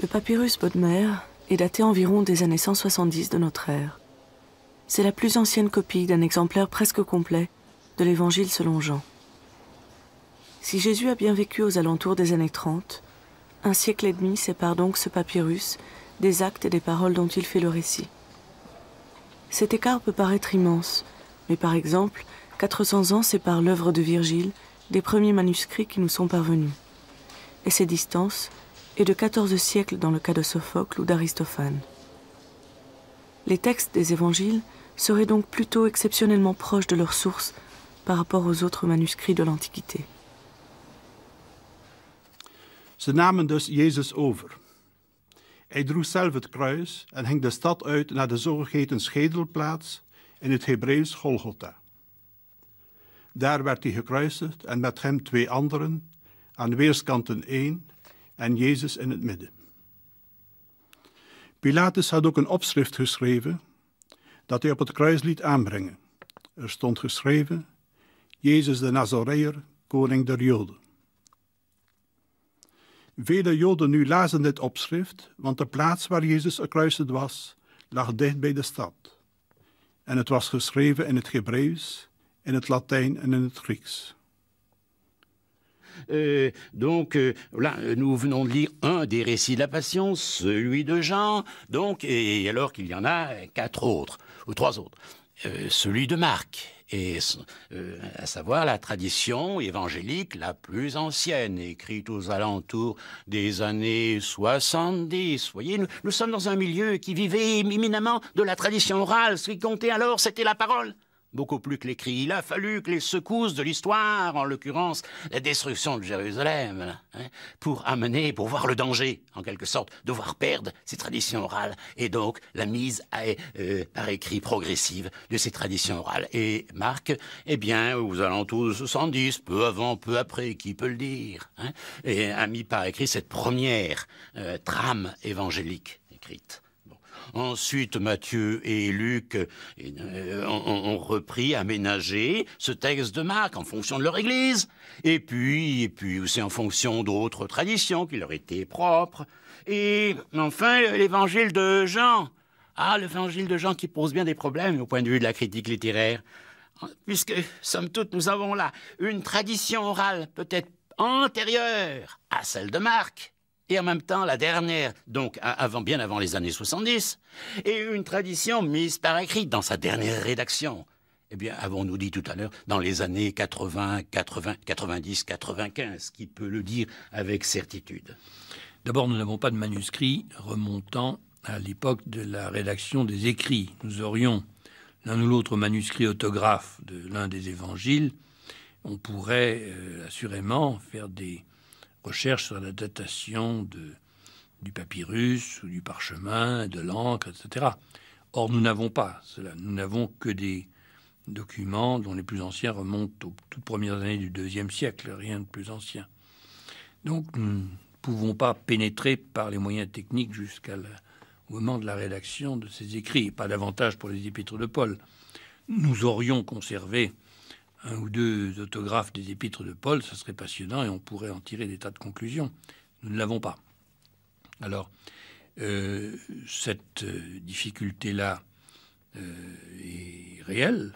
Le papyrus Bodmer est daté environ des années 170 de notre ère. C'est la plus ancienne copie d'un exemplaire presque complet de l'Évangile selon Jean. Si Jésus a bien vécu aux alentours des années 30, un siècle et demi sépare donc ce papyrus des actes et des paroles dont il fait le récit. Cet écart peut paraître immense, mais par exemple, 400 ans séparent l'œuvre de Virgile des premiers manuscrits qui nous sont parvenus. Et ces distances et de XIVe siècle dans le cas de Sophocle ou d'Aristophane. Les textes des évangiles seraient donc plutôt exceptionnellement proches de leurs sources par rapport aux autres manuscrits de l'Antiquité. Ze namen dus Jezus over. Hij droeg zelf het kruis en ging de stad uit naar de zogeheten schedelplaats in het Hebreeuws Golgotha. Daar werd hij gekruisigd en met hem twee anderen, aan weerskanten één en Jezus in het midden. Pilatus had ook een opschrift geschreven dat hij op het kruis liet aanbrengen. Er stond geschreven: Jezus de Nazareër, koning der Joden. Vele Joden nu lazen dit opschrift, want de plaats waar Jezus gekruisigd was, lag dicht bij de stad. En het was geschreven in het Hebreeuws, in het Latijn en in het Grieks. Euh, donc euh, là, nous venons de lire un des récits de la Passion, celui de Jean, donc, et alors qu'il y en a quatre autres, ou trois autres. Euh, celui de Marc, et à savoir la tradition évangélique la plus ancienne, écrite aux alentours des années 70. Voyez, nous, nous sommes dans un milieu qui vivait éminemment de la tradition orale. Ce qui comptait alors, c'était la parole beaucoup plus que l'écrit, Il a fallu que les secousses de l'histoire, en l'occurrence la destruction de Jérusalem, hein, pour amener, pour voir le danger, en quelque sorte, de voir perdre ces traditions orales, et donc la mise euh, par écrit progressive de ces traditions orales. Et Marc, eh bien, aux alentours de 70, peu avant, peu après, qui peut le dire, hein, et a mis par écrit cette première euh, trame évangélique écrite. Ensuite, Matthieu et Luc euh, ont, repris, aménagé ce texte de Marc en fonction de leur Église, et puis, et puis aussi en fonction d'autres traditions qui leur étaient propres. Et enfin, l'Évangile de Jean. Ah, l'Évangile de Jean qui pose bien des problèmes au point de vue de la critique littéraire. Puisque, somme toute, nous avons là une tradition orale peut-être antérieure à celle de Marc, et en même temps la dernière, donc avant, bien avant les années 70, et une tradition mise par écrit dans sa dernière rédaction. Eh bien, avons-nous dit tout à l'heure, dans les années 80, 80, 90, 95, qui peut le dire avec certitude D'abord, nous n'avons pas de manuscrit remontant à l'époque de la rédaction des écrits. Nous aurions l'un ou l'autre manuscrit autographe de l'un des évangiles. On pourrait euh, assurément faire des recherche sur la datation du papyrus ou du parchemin, de l'encre, etc. Or, nous n'avons pas cela. Nous n'avons que des documents dont les plus anciens remontent aux toutes premières années du deuxième siècle, rien de plus ancien. Donc, nous ne pouvons pas pénétrer par les moyens techniques jusqu'à moment de la rédaction de ces écrits, pas davantage pour les épîtres de Paul. Nous aurions conservé un ou deux autographes des épîtres de Paul, ça serait passionnant et on pourrait en tirer des tas de conclusions. Nous ne l'avons pas. Alors, euh, cette euh, difficulté-là euh, est réelle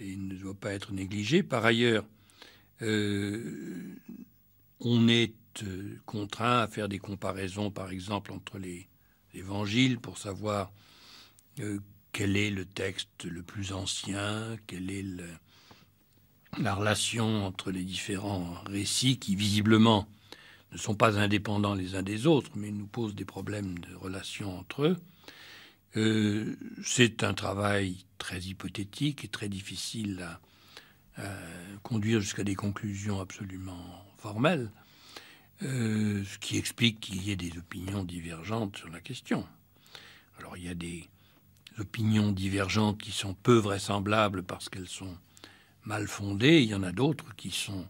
et ne doit pas être négligée. Par ailleurs, on est contraint à faire des comparaisons, par exemple, entre les évangiles pour savoir quel est le texte le plus ancien, quel est le, la relation entre les différents récits qui, visiblement, ne sont pas indépendants les uns des autres, mais nous posent des problèmes de relation entre eux. Euh, c'est un travail très hypothétique et très difficile à, conduire jusqu'à des conclusions absolument formelles, euh, ce qui explique qu'il y ait des opinions divergentes sur la question. Alors il y a des opinions divergentes qui sont peu vraisemblables parce qu'elles sont mal fondées, il y en a d'autres qui sont,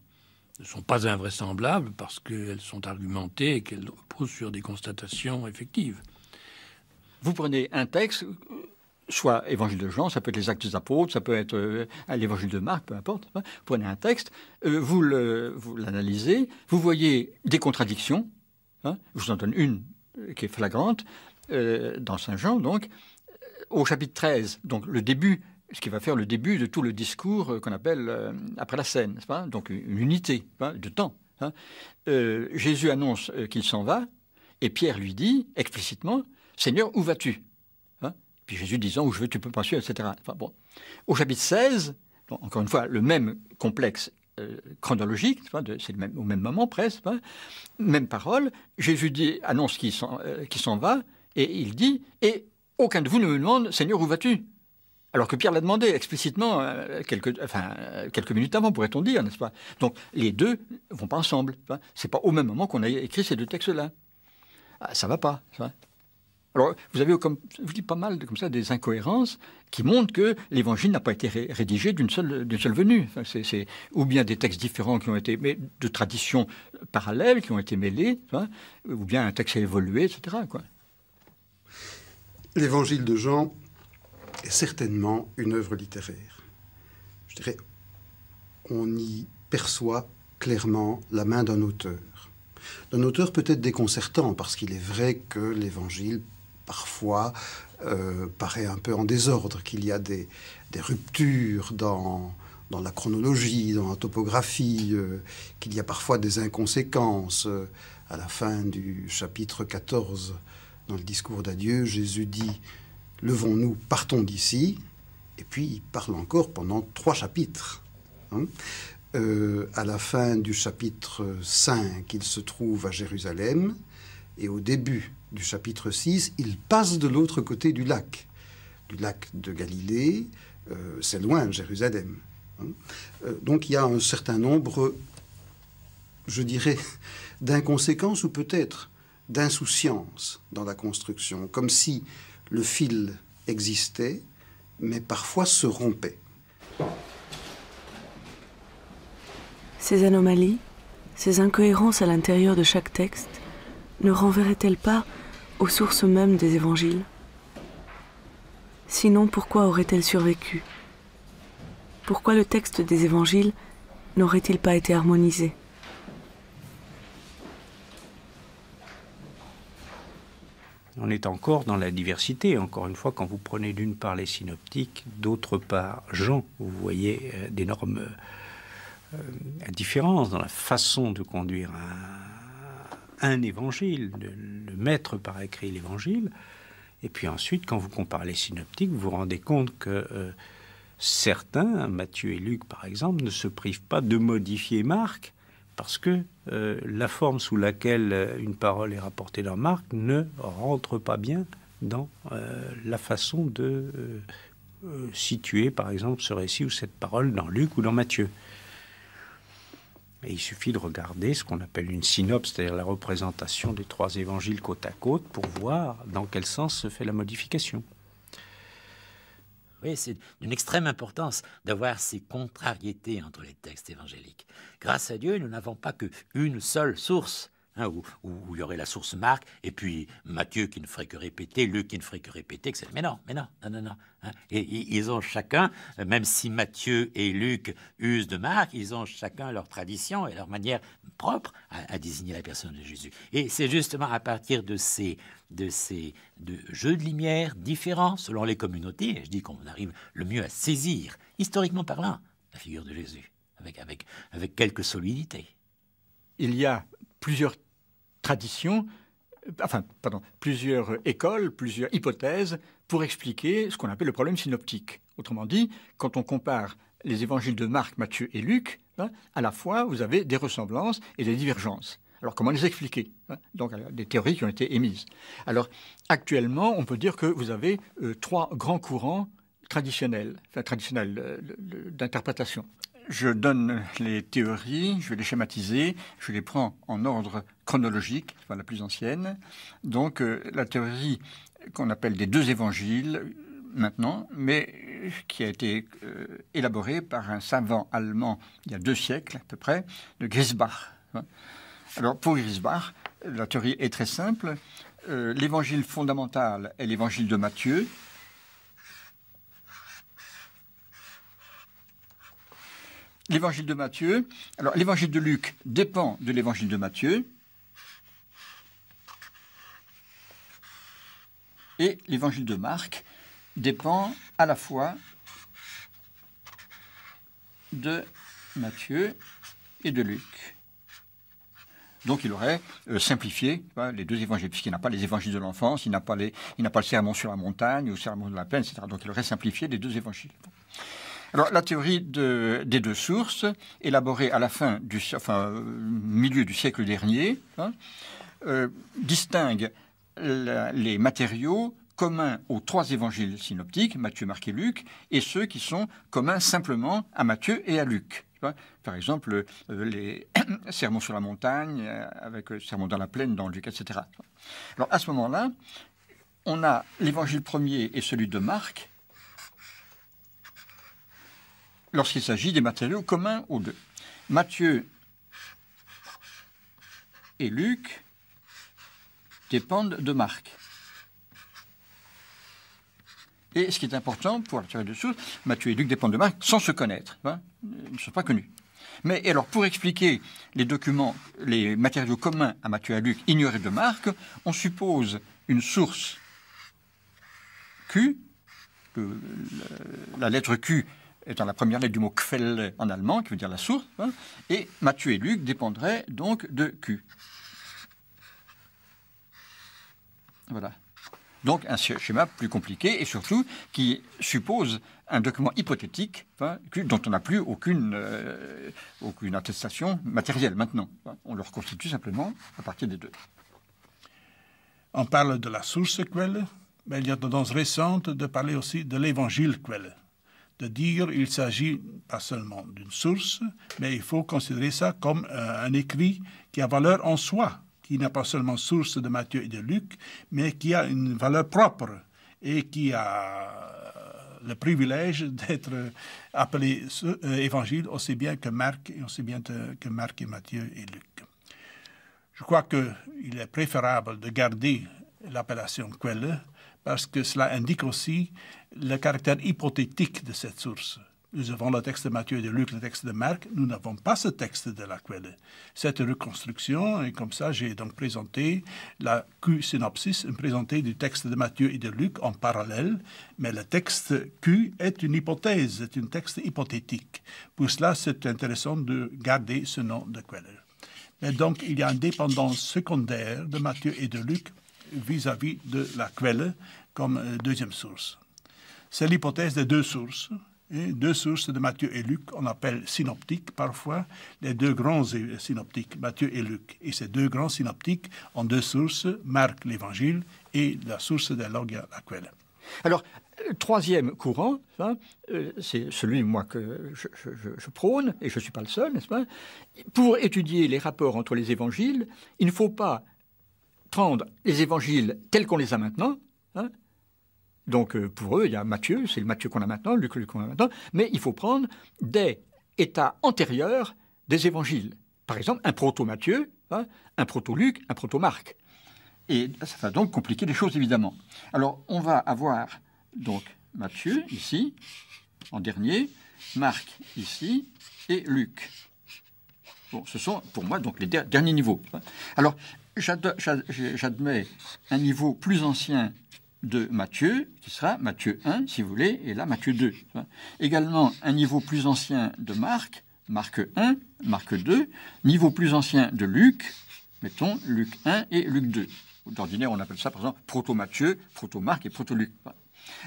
ne sont pas invraisemblables parce qu'elles sont argumentées et qu'elles reposent sur des constatations effectives. Vous prenez un texte, soit évangile de Jean, ça peut être les actes des apôtres, ça peut être euh, l'évangile de Marc, peu importe. Hein. Vous prenez un texte, euh, vous l'analysez, vous, voyez des contradictions. Hein. je vous en donne une euh, qui est flagrante, dans Saint Jean, donc, au chapitre 13, donc le début ce qui va faire le début de tout le discours euh, qu'on appelle euh, après la scène, donc une unité hein, de temps. Hein. Euh, Jésus annonce qu'il s'en va, et Pierre lui dit explicitement, Seigneur, où vas-tu hein. Puis Jésus disant, où je veux, tu peux pas suivre, etc. Enfin, bon. Au chapitre 16, encore une fois, le même complexe chronologique, c'est même, au même moment presque, même parole, Jésus dit, annonce qu'il s'en va, et il dit, et aucun de vous ne me demande, Seigneur, où vas-tu alors que Pierre l'a demandé explicitement euh, euh, quelques, minutes avant, pourrait-on dire, n'est-ce pas Donc les deux vont pas ensemble. C'est pas au même moment qu'on a écrit ces deux textes-là. Ah, ça va pas. Alors vous avez comme, vous dites pas mal comme ça des incohérences qui montrent que l'Évangile n'a pas été rédigé d'une seule, venue. ou bien des textes différents qui ont été, mais de traditions euh, parallèles qui ont été mêlés, ou bien un texte a évolué, etc. L'Évangile de Jean est certainement une œuvre littéraire. Je dirais, on y perçoit clairement la main d'un auteur. D'un auteur peut-être déconcertant, parce qu'il est vrai que l'Évangile, parfois, euh, paraît un peu en désordre, qu'il y a des, ruptures dans, la chronologie, dans la topographie, euh, qu'il y a parfois des inconséquences. Euh, à la fin du chapitre 14, dans le discours d'adieu, Jésus dit levons-nous, partons d'ici. Et puis il parle encore pendant trois chapitres. Hein. Euh, à la fin du chapitre 5, il se trouve à Jérusalem. Et au début du chapitre 6, il passe de l'autre côté du lac, du lac de Galilée. Euh, c'est loin, Jérusalem. Hein. Euh, donc il y a un certain nombre, je dirais, d'inconséquences ou peut-être d'insouciance dans la construction, comme si le fil existait, mais parfois se rompait. Ces anomalies, ces incohérences à l'intérieur de chaque texte, ne renverraient-elles pas aux sources mêmes des évangiles Sinon, pourquoi aurait-elle survécu Pourquoi le texte des évangiles n'aurait-il pas été harmonisé on est encore dans la diversité. Encore une fois, quand vous prenez d'une part les synoptiques, d'autre part Jean, vous voyez euh, d'énormes euh, différences dans la façon de conduire un, évangile, de, le mettre par écrit l'évangile. Et puis ensuite, quand vous comparez les synoptiques, vous vous rendez compte que euh, certains, Matthieu et Luc par exemple, ne se privent pas de modifier Marc parce que euh, la forme sous laquelle euh, une parole est rapportée dans Marc ne rentre pas bien dans euh, la façon de situer, par exemple, ce récit ou cette parole dans Luc ou dans Matthieu. Et il suffit de regarder ce qu'on appelle une synopse, c'est-à-dire la représentation des trois évangiles côte à côte, pour voir dans quel sens se fait la modification voyez, c'est d'une extrême importance d'avoir ces contrariétés entre les textes évangéliques. Grâce à Dieu, nous n'avons pas qu'une seule source Hein, où, il y aurait la source Marc, et puis Matthieu qui ne ferait que répéter, Luc qui ne ferait que répéter, etc. Mais non, mais non, non, non, non. Hein. Et, ils ont chacun, même si Matthieu et Luc usent de Marc, ils ont chacun leur tradition et leur manière propre à, désigner la personne de Jésus. Et c'est justement à partir de ces, de ces de jeux de lumière différents selon les communautés, et je dis qu'on arrive le mieux à saisir, historiquement parlant, la figure de Jésus, avec, avec, avec quelques solidité. Il y a plusieurs traditions, euh, enfin, pardon, plusieurs écoles, plusieurs hypothèses pour expliquer ce qu'on appelle le problème synoptique. Autrement dit, quand on compare les évangiles de Marc, Matthieu et Luc, hein, à la fois, vous avez des ressemblances et des divergences. Alors comment les expliquer hein? Donc des théories qui ont été émises. Alors actuellement, on peut dire que vous avez euh, trois grands courants traditionnels, traditionnels euh, d'interprétation je donne les théories, je vais les schématiser, je les prends en ordre chronologique, la plus ancienne. Donc euh, la théorie qu'on appelle des deux évangiles maintenant, mais qui a été euh, élaborée par un savant allemand il y a deux siècles à peu près, de Grisbach. Alors pour Grisbach, la théorie est très simple. Euh, l'évangile fondamental est l'évangile de Matthieu, l'évangile de Matthieu. Alors, l'évangile de Luc dépend de l'évangile de Matthieu. Et l'évangile de Marc dépend à la fois de Matthieu et de Luc. Donc il aurait euh, simplifié les deux évangiles, puisqu'il n'a pas les évangiles de l'enfance, il n'a pas, pas le serment sur la montagne ou le serment de la peine, etc. Donc il aurait simplifié les deux évangiles la théorie des deux sources, élaborée à la fin du euh, milieu du siècle dernier, hein, euh, distingue les matériaux communs aux trois évangiles synoptiques, Matthieu, Marc et Luc, et ceux qui sont communs simplement à Matthieu et à Luc. Par exemple, euh, les sermons sur la montagne, avec le sermon dans la plaine, dans Luc, etc. Alors à ce moment-là, on a l'évangile premier et celui de Marc lorsqu'il s'agit des matériaux communs aux deux. Matthieu et Luc dépendent de Marc. Et ce qui est important pour la théorie de source, Matthieu et Luc dépendent de Marc sans se connaître. ils hein, ne sont pas connus. Mais alors, pour expliquer les documents, les matériaux communs à Matthieu et à Luc ignorés de Marc, on suppose une source Q, la lettre Q dans la première lettre du mot Quelle en allemand, qui veut dire la source, hein, et Matthieu et Luc dépendraient donc de Q. Voilà. Donc un schéma plus compliqué et surtout qui suppose un document hypothétique hein, dont on n'a plus aucune, euh, aucune attestation matérielle maintenant. On le reconstitue simplement à partir des deux. On parle de la source Quelle, mais il y a tendance récente de parler aussi de l'évangile Quelle de dire il s'agit pas seulement d'une source, mais il faut considérer ça comme euh, un écrit qui a valeur en soi, qui n'est pas seulement source de Matthieu et de Luc, mais qui a une valeur propre et qui a euh, le privilège d'être appelé euh, évangile aussi bien que Marc et aussi bien que Marc et Matthieu et Luc. Je crois qu'il est préférable de garder l'appellation Quelle, parce que cela indique aussi le caractère hypothétique de cette source. Nous avons le texte de Matthieu et de Luc, le texte de Marc. Nous n'avons pas ce texte de la Quelle. Cette reconstruction, et comme ça, j'ai donc présenté la Q synopsis, une présentée du texte de Matthieu et de Luc en parallèle, mais le texte Q est une hypothèse, est un texte hypothétique. Pour cela, c'est intéressant de garder ce nom de Quelle. Mais donc, il y a une dépendance secondaire de Matthieu et de Luc vis-à-vis de la quelle comme euh, deuxième source. C'est l'hypothèse des deux sources. Et deux sources de Matthieu et Luc, on appelle synoptiques parfois, les deux grands synoptiques, Matthieu et Luc. Et ces deux grands synoptiques ont deux sources, Marc l'évangile et la source de Logia laquelle Alors, euh, troisième courant, hein, euh, c'est celui moi que je, prône, et je ne suis pas le seul, n'est-ce pas Pour étudier les rapports entre les évangiles, il ne faut pas prendre les évangiles tels qu'on les a maintenant. Hein. Donc euh, pour eux, il y a Matthieu, c'est le Matthieu qu'on a maintenant, Luc, Luc qu'on a maintenant, mais il faut prendre des états antérieurs des évangiles. Par exemple, un proto-Matthieu, hein, un proto-Luc, un proto-Marc. Et ça va donc compliquer les choses, évidemment. Alors, on va avoir donc Matthieu ici, en dernier, Marc ici, et Luc. Bon, ce sont pour moi donc les derniers niveaux. Hein. Alors, j'admets un niveau plus ancien de Matthieu, qui sera Matthieu 1, si vous voulez, et là Matthieu 2. Également un niveau plus ancien de Marc, Marc 1, Marc 2, niveau plus ancien de Luc, mettons Luc 1 et Luc 2. D'ordinaire, on appelle ça par exemple proto-Matthieu, proto-Marc et proto-Luc.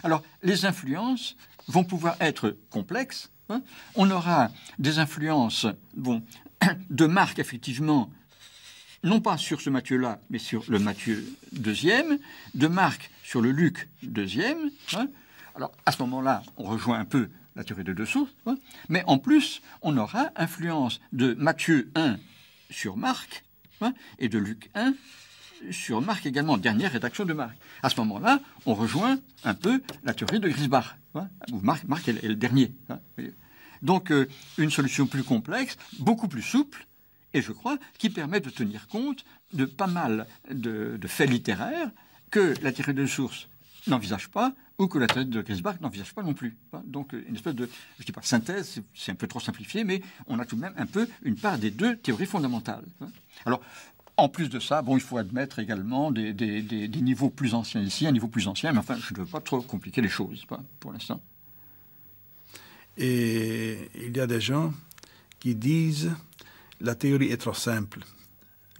Alors, les influences vont pouvoir être complexes. Hein. On aura des influences bon, de Marc, effectivement, non pas sur ce Matthieu-là, mais sur le Matthieu deuxième, de Marc sur le Luc deuxième. Hein. Alors à ce moment-là, on rejoint un peu la théorie de dessous hein, mais en plus, on aura influence de Matthieu 1 sur Marc hein, et de Luc 1 sur Marc également, dernière rédaction de Marc. À ce moment-là, on rejoint un peu la théorie de Grisbach. Marc, Marc est, le dernier. Donc, euh, une solution plus complexe, beaucoup plus souple, et je crois, qui permet de tenir compte de pas mal de, faits littéraires que la théorie de source n'envisage pas, ou que la théorie de Grisbach n'envisage pas non plus. Hein. Donc euh, une espèce de, je pas synthèse, c'est un peu trop simplifié, mais on a tout de même un peu une part des deux théories fondamentales. Hein. Alors, en plus de ça, bon, il faut admettre également des, des niveaux plus anciens ici, un niveau plus ancien, mais enfin, je ne veux pas trop compliquer les choses hein, pour l'instant. Et il y a des gens qui disent la théorie est trop simple.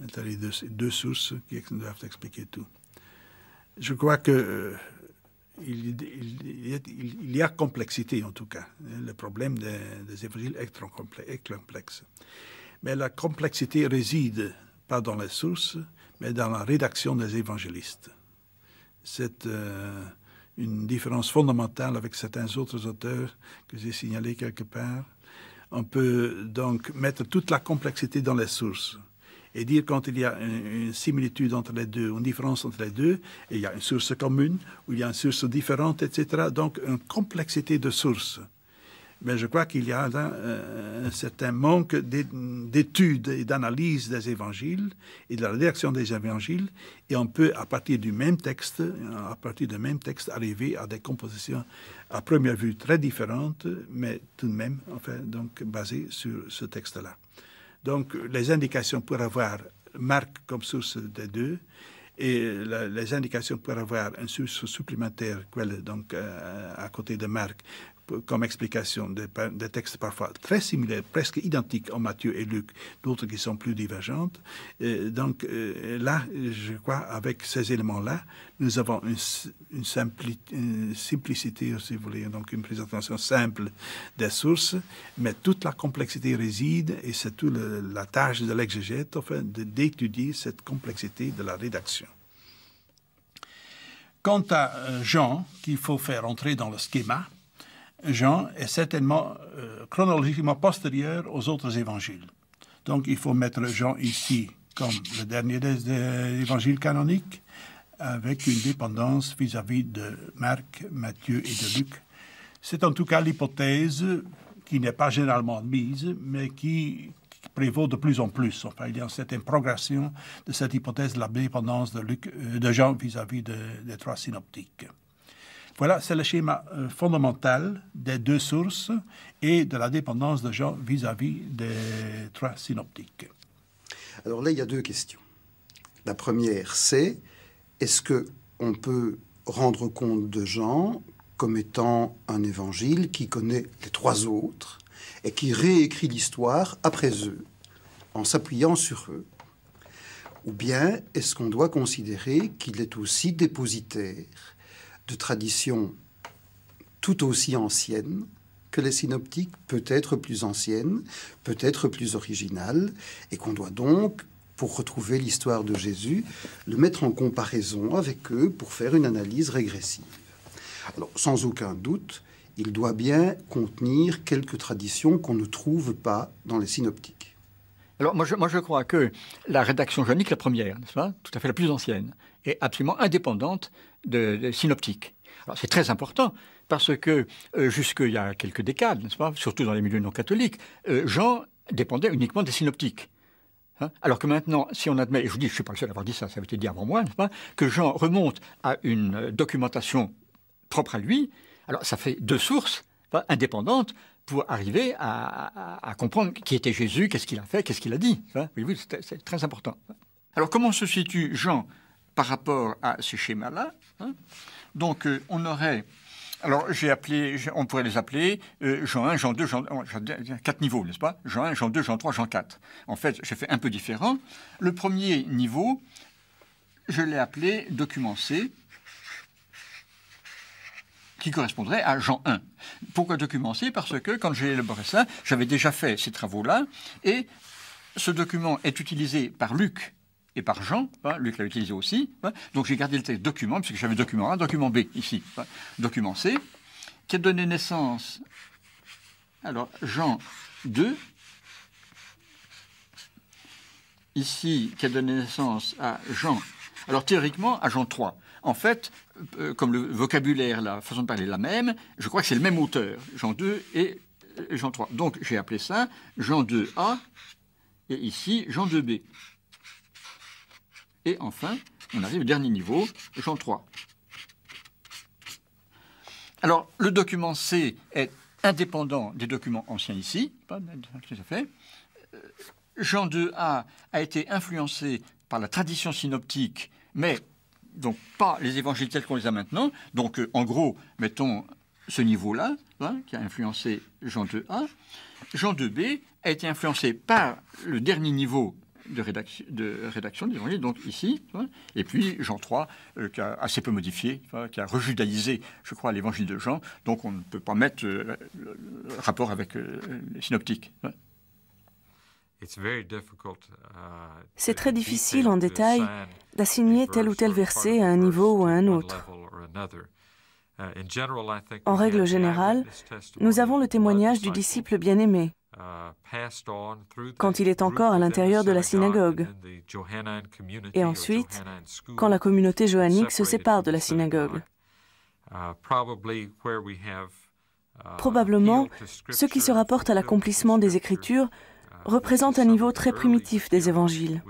Il y a deux sources qui doivent expliquer tout. Je crois que euh, il, y a complexité en tout cas. Le problème des, évangiles est, trop complexe. Mais la complexité réside pas dans les sources, mais dans la rédaction des évangélistes. C'est euh, une différence fondamentale avec certains autres auteurs que j'ai signalés quelque part on peut donc mettre toute la complexité dans les sources et dire quand il y a une, similitude entre les deux, une différence entre les deux, il y a une source commune, ou il y a une source différente, etc. Donc, une complexité de sources mais je crois qu'il y a un, euh, un certain manque d'études et d'analyse des évangiles et de la rédaction des évangiles, et on peut, à partir du même texte, euh, à partir du même texte, arriver à des compositions à première vue très différentes, mais tout de même, enfin, donc, basées sur ce texte-là. Donc, les indications pour avoir Marc comme source des deux, et les indications pour avoir une source supplémentaire, donc euh, à côté de Marc, comme explication des, des, textes parfois très similaires, presque identiques en Matthieu et Luc, d'autres qui sont plus divergentes. donc euh, là, je crois, avec ces éléments-là, nous avons une, simplicité, si vous voulez, donc une présentation simple des sources, mais toute la complexité réside, et c'est toute la tâche de l'exégète, enfin, d'étudier cette complexité de la rédaction. Quant à euh, Jean, qu'il faut faire entrer dans le schéma, Jean est certainement euh, chronologiquement postérieur aux autres évangiles. Donc il faut mettre Jean ici comme le dernier des, évangiles canoniques, avec une dépendance vis-à-vis de Marc, Matthieu et de Luc. C'est en tout cas l'hypothèse qui n'est pas généralement admise, mais qui, prévaut de plus en plus. Enfin, il y a une certaine progression de cette hypothèse de la dépendance de, Luc, euh, de Jean vis-à-vis des trois synoptiques. Voilà, c'est le schéma euh, fondamental des deux sources et de la dépendance de Jean vis-à-vis des trois synoptiques. Alors là, il y a deux questions. La première, c'est est-ce que on peut rendre compte de Jean comme étant un évangile qui connaît les trois autres et qui réécrit l'histoire après eux, en s'appuyant sur eux Ou bien est-ce qu'on doit considérer qu'il est aussi dépositaire de tradition tout aussi anciennes que les synoptiques, peut-être plus anciennes, peut-être plus originales, et qu'on doit donc, pour retrouver l'histoire de Jésus, le mettre en comparaison avec eux pour faire une analyse régressive. Alors, sans aucun doute, il doit bien contenir quelques traditions qu'on ne trouve pas dans les synoptiques. Alors, moi je, moi je crois que la rédaction jonique, la première, n'est-ce pas, tout à fait la plus ancienne, est absolument indépendante de, synoptique. Alors c'est très important parce que euh, jusqu'à il y a quelques décades, n'est-ce pas, surtout dans les milieux non catholiques, euh, Jean dépendait uniquement des synoptiques. Hein. Alors que maintenant, si on admet, et je dis, je ne suis pas le seul à avoir dit ça, ça avait été dit avant moi, que Jean remonte à une euh, documentation propre à lui, alors ça fait deux sources indépendantes pour arriver à, comprendre qui était Jésus, qu'est-ce qu'il a fait, qu'est-ce qu'il a dit. Hein. c'est très important. Alors comment se situe Jean par rapport à ces schémas-là. Hein. Donc euh, on aurait... Alors, j'ai appelé, on pourrait les appeler euh, Jean 1, Jean 2, Jean, 4 euh, niveaux, n'est-ce pas Jean 1, Jean 2, Jean 3, Jean 4. En fait, j'ai fait un peu différent. Le premier niveau, je l'ai appelé document C, qui correspondrait à Jean 1. Pourquoi document C Parce que quand j'ai élaboré ça, j'avais déjà fait ces travaux-là, et ce document est utilisé par Luc et par Jean, hein, lui qui l'a utilisé aussi. Hein. Donc j'ai gardé le texte document, puisque j'avais document A, document B ici, hein. document C, qui a donné naissance, alors Jean 2, ici, qui a donné naissance à Jean, alors théoriquement à Jean 3. En fait, euh, comme le vocabulaire, la façon de parler est la même, je crois que c'est le même auteur, Jean 2 et euh, Jean 3. Donc j'ai appelé ça Jean 2A et ici Jean 2B. Et enfin, on arrive au dernier niveau, Jean 3. Alors, le document C est indépendant des documents anciens ici, pas fait. Jean euh, 2a a été influencé par la tradition synoptique, mais donc pas les évangiles tels qu'on les a maintenant. Donc, euh, en gros, mettons ce niveau-là, hein, qui a influencé Jean 2a. Jean 2b a été influencé par le dernier niveau de, rédaction, de rédaction donc ici. Et puis Jean III, euh, qui a assez peu modifié, qui a rejudaïsé, je crois, l'évangile de Jean. Donc on ne peut pas mettre euh, rapport avec euh, les synoptiques. Uh, C'est très difficile en détail d'assigner tel ou tel verset à un niveau ou à un autre. Uh, en règle générale, nous avons le témoignage du disciple bien-aimé, Uh, quand il est encore à l'intérieur de la synagogue, et ensuite quand la communauté johannique se sépare de la synagogue. Uh, uh, Probablement, ce qui se rapporte à l'accomplissement des Écritures représente un niveau très primitif des évangiles.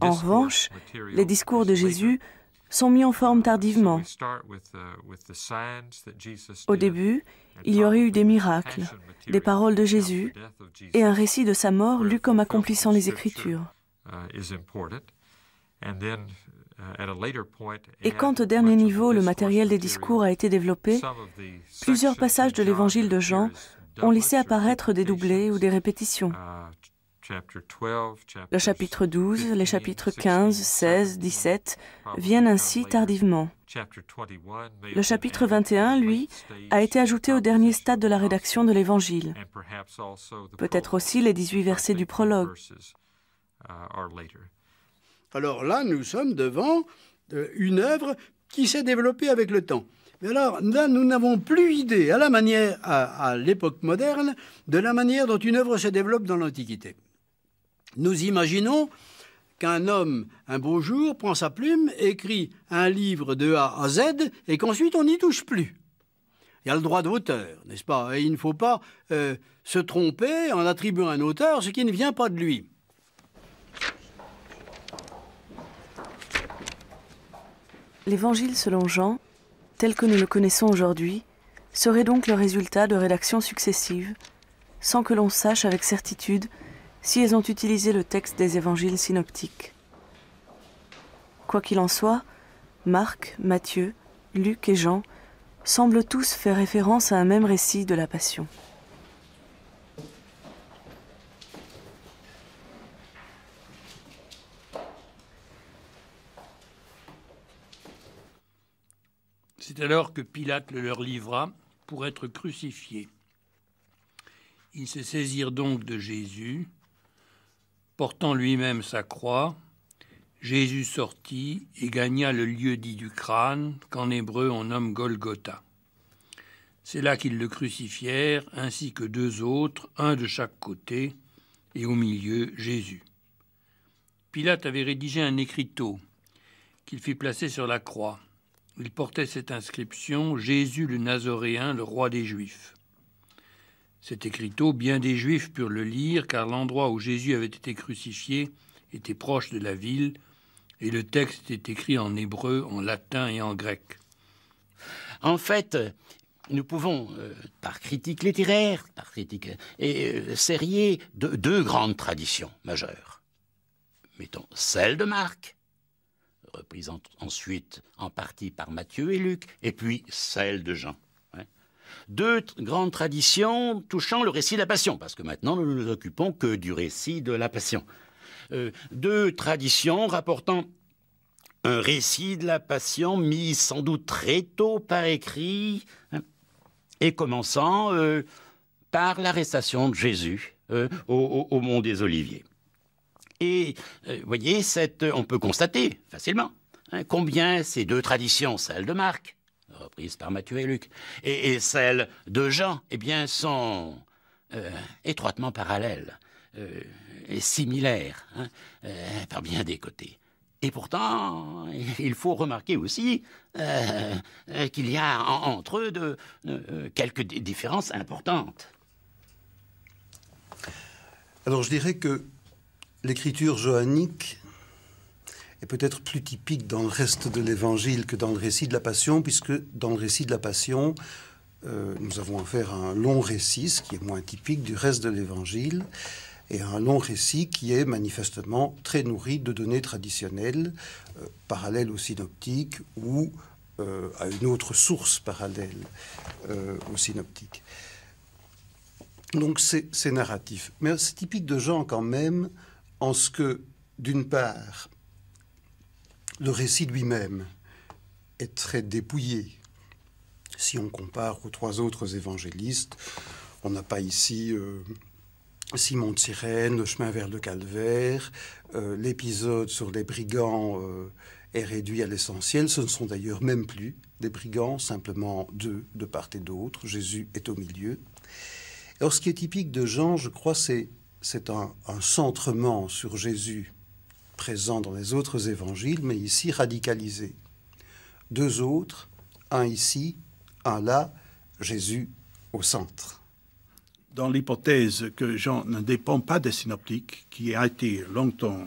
En revanche, les discours de Jésus sont mis en forme tardivement. Uh, au début, il y aurait eu des miracles, des paroles de Jésus et un récit de sa mort lu comme accomplissant les Écritures. Uh, uh, et quand au dernier niveau le matériel des discours a été développé, plusieurs passages de l'évangile de Jean ont laissé apparaître des doublés ou des répétitions. Le chapitre 12, les chapitres 15, 16, 17 viennent ainsi tardivement. Le chapitre 21, lui, a été ajouté au dernier stade de la rédaction de l'Évangile. Peut-être aussi les 18 versets du prologue. Uh, alors là, nous sommes devant euh, une œuvre qui s'est développée avec le temps. Mais alors, là, nous n'avons plus idée, à la manière, à, à l'époque moderne, de la manière dont une œuvre se développe dans l'Antiquité. Nous imaginons qu'un homme, un beau jour, prend sa plume, écrit un livre de A à Z et qu'ensuite on n'y touche plus. Il y a le droit d'auteur, n'est-ce pas Et il ne faut pas euh, se tromper en attribuant un auteur ce qui ne vient pas de lui. L'évangile selon Jean, tel que nous le connaissons aujourd'hui, serait donc le résultat de rédactions successives, sans que l'on sache avec certitude si elles ont utilisé le texte des évangiles synoptiques. Quoi qu'il en soit, Marc, Matthieu, Luc et Jean semblent tous faire référence à un même récit de la Passion. C'est alors que Pilate le leur livra pour être crucifié. Ils se saisirent donc de Jésus, Portant lui-même sa croix, Jésus sortit et gagna le lieu dit du crâne, qu'en hébreu on nomme Golgotha. C'est là qu'ils le crucifièrent, ainsi que deux autres, un de chaque côté, et au milieu Jésus. Pilate avait rédigé un écriteau qu'il fit placer sur la croix. Il portait cette inscription Jésus le Nazoréen, le roi des Juifs. Cet écriteau, bien des Juifs purent le lire, car l'endroit où Jésus avait été crucifié était proche de la ville, et le texte était écrit en hébreu, en latin et en grec. En fait, nous pouvons, euh, par critique littéraire, par critique euh, et euh, de, deux grandes traditions majeures. Mettons celle de Marc, reprise ensuite en partie par Matthieu et Luc, et puis celle de Jean. Deux grandes traditions touchant le récit de la passion, parce que maintenant nous ne nous occupons que du récit de la passion. Euh, deux traditions rapportant un récit de la passion mis sans doute très tôt par écrit hein, et commençant euh, par l'arrestation de Jésus euh, au, mont des Oliviers. Et vous voyez, on peut constater facilement hein, combien ces deux traditions, celle de Marc reprise par Matthieu et Luc, et, celles celle de Jean, eh bien, sont euh, étroitement parallèles euh, et similaires hein, euh, par bien des côtés. Et pourtant, il faut remarquer aussi qu'il y a entre eux de, quelques différences importantes. Alors je dirais que l'écriture johannique peut-être plus typique dans le reste de l'Évangile que dans le récit de la Passion, puisque dans le récit de la Passion, euh, nous avons affaire à un long récit, ce qui est moins typique du reste de l'Évangile, et un long récit qui est manifestement très nourri de données traditionnelles, euh, parallèles au synoptique, ou euh, à une autre source parallèle au synoptique. Donc c'est narratif. Mais c'est typique de Jean quand même en ce que, d'une part, le récit lui-même est très dépouillé. Si on compare aux trois autres évangélistes, on n'a pas ici euh, Simon de Sirène, le chemin vers le calvaire, euh, l'épisode sur les brigands euh, est réduit à l'essentiel. Ce ne sont d'ailleurs même plus des brigands, simplement deux de part et d'autre. Jésus est au milieu. Alors ce qui est typique de Jean, je crois, c'est, un centrement sur Jésus présent dans les autres évangiles, mais ici radicalisé. Deux autres, un ici, un là, Jésus au centre. Dans l'hypothèse que Jean ne dépend pas des synoptiques, qui a été longtemps